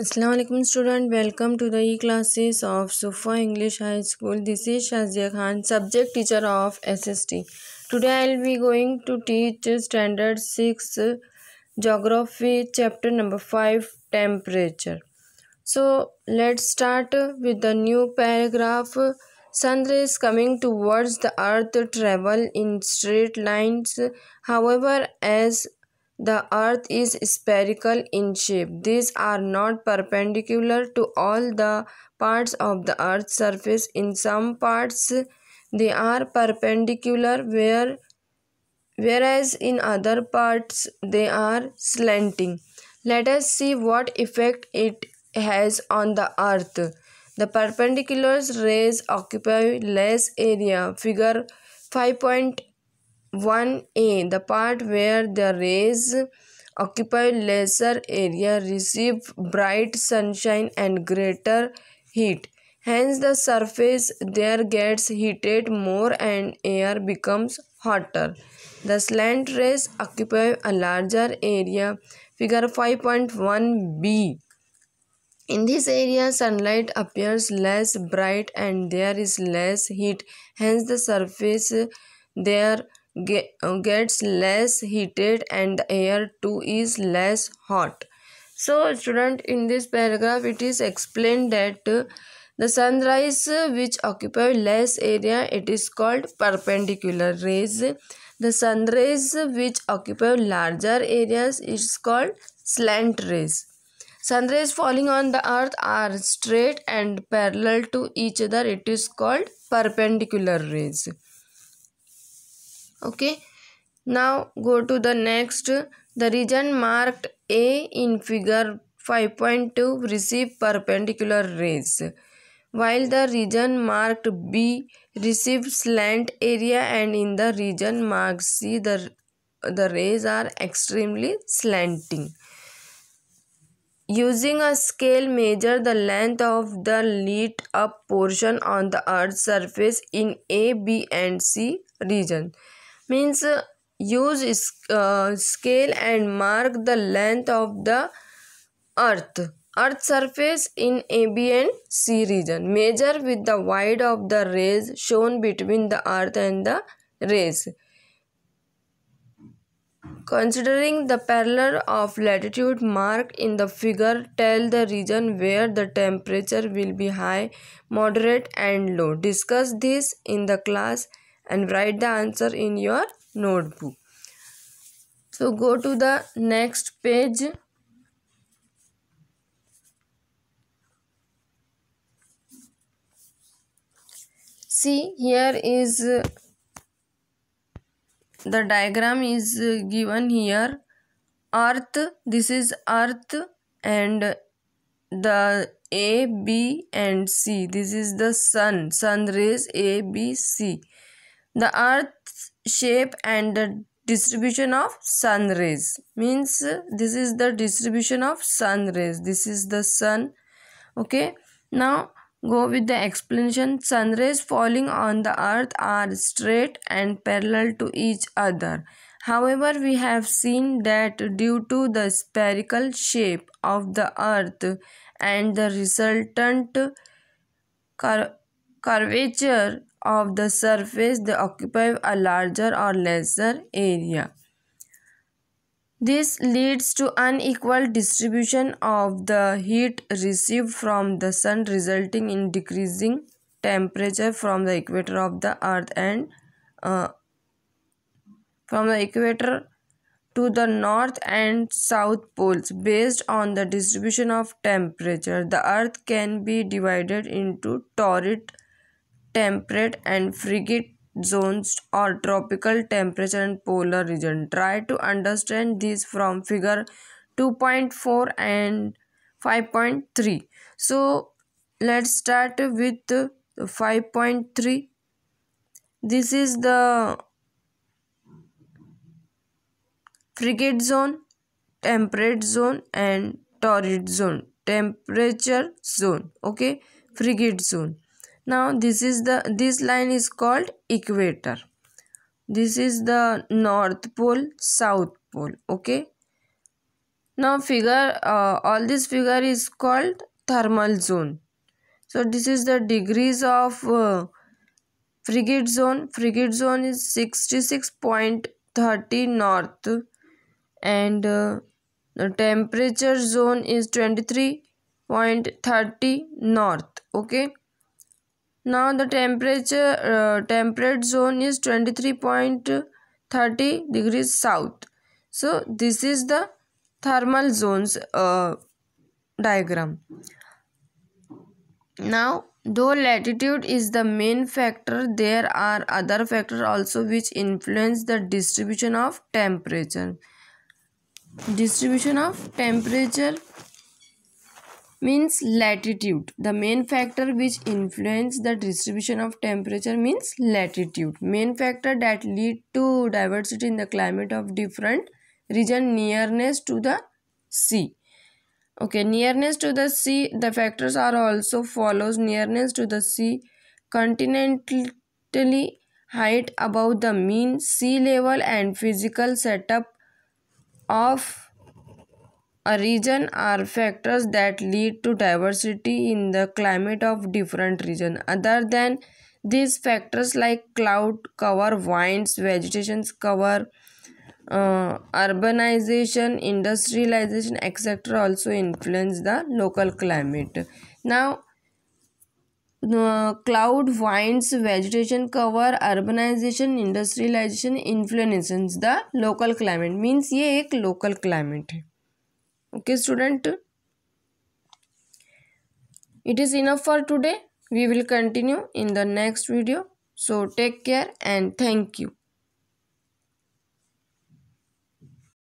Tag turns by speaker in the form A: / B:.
A: Assalamualaikum student welcome to the e classes of Sufa English High School this is Shazia Khan subject teacher of SST today I'll be going to teach standard 6 geography chapter number 5 temperature so let's start with the new paragraph sun rays coming towards the earth travel in straight lines however as the earth is spherical in shape. These are not perpendicular to all the parts of the earth's surface. In some parts they are perpendicular where whereas in other parts they are slanting. Let us see what effect it has on the earth. The perpendicular rays occupy less area. Figure 5.1 1a the part where the rays occupy lesser area receive bright sunshine and greater heat hence the surface there gets heated more and air becomes hotter the slant rays occupy a larger area figure 5.1b in this area, sunlight appears less bright and there is less heat, hence the surface there gets less heated and the air too is less hot so student in this paragraph it is explained that the sunrise which occupy less area it is called perpendicular rays the sun rays which occupy larger areas is called slant rays sun rays falling on the earth are straight and parallel to each other it is called perpendicular rays okay now go to the next the region marked a in figure 5.2 receive perpendicular rays while the region marked b receive slant area and in the region marked c the the rays are extremely slanting Using a scale measure the length of the lit up portion on the earth's surface in A, B and C region means use uh, scale and mark the length of the earth earth surface in ab and c region measure with the wide of the rays shown between the earth and the rays Considering the parallel of latitude mark in the figure, tell the region where the temperature will be high, moderate and low. Discuss this in the class and write the answer in your notebook. So go to the next page. See here is the diagram is given here. Earth, this is earth and the A, B and C. This is the sun, sun rays A, B, C the earth's shape and the distribution of sun rays means this is the distribution of sun rays this is the sun okay now go with the explanation sun rays falling on the earth are straight and parallel to each other however we have seen that due to the spherical shape of the earth and the resultant curvature of the surface they occupy a larger or lesser area. This leads to unequal distribution of the heat received from the sun resulting in decreasing temperature from the equator of the earth and uh, from the equator to the north and south poles based on the distribution of temperature the earth can be divided into torrid temperate and frigid zones or tropical temperature and polar region. Try to understand this from figure 2.4 and 5.3. So let's start with 5.3. This is the frigate zone, temperate zone and torrid zone, temperature zone, okay, frigate zone now this is the this line is called equator this is the north pole south pole okay now figure uh, all this figure is called thermal zone so this is the degrees of uh, frigate zone frigate zone is 66.30 north and uh, the temperature zone is 23.30 north okay now the temperature uh, temperate zone is 23.30 degrees south so this is the thermal zones uh, diagram now though latitude is the main factor there are other factors also which influence the distribution of temperature distribution of temperature means latitude the main factor which influence the distribution of temperature means latitude main factor that lead to diversity in the climate of different region nearness to the sea okay nearness to the sea the factors are also follows nearness to the sea continentally height above the mean sea level and physical setup of a region are factors that lead to diversity in the climate of different region. Other than these factors like cloud cover, winds, vegetation cover, uh, urbanization, industrialization, etc. also influence the local climate. Now, uh, cloud, winds, vegetation cover, urbanization, industrialization influences the local climate. Means ये एक local climate है okay student it is enough for today we will continue in the next video so take care and thank you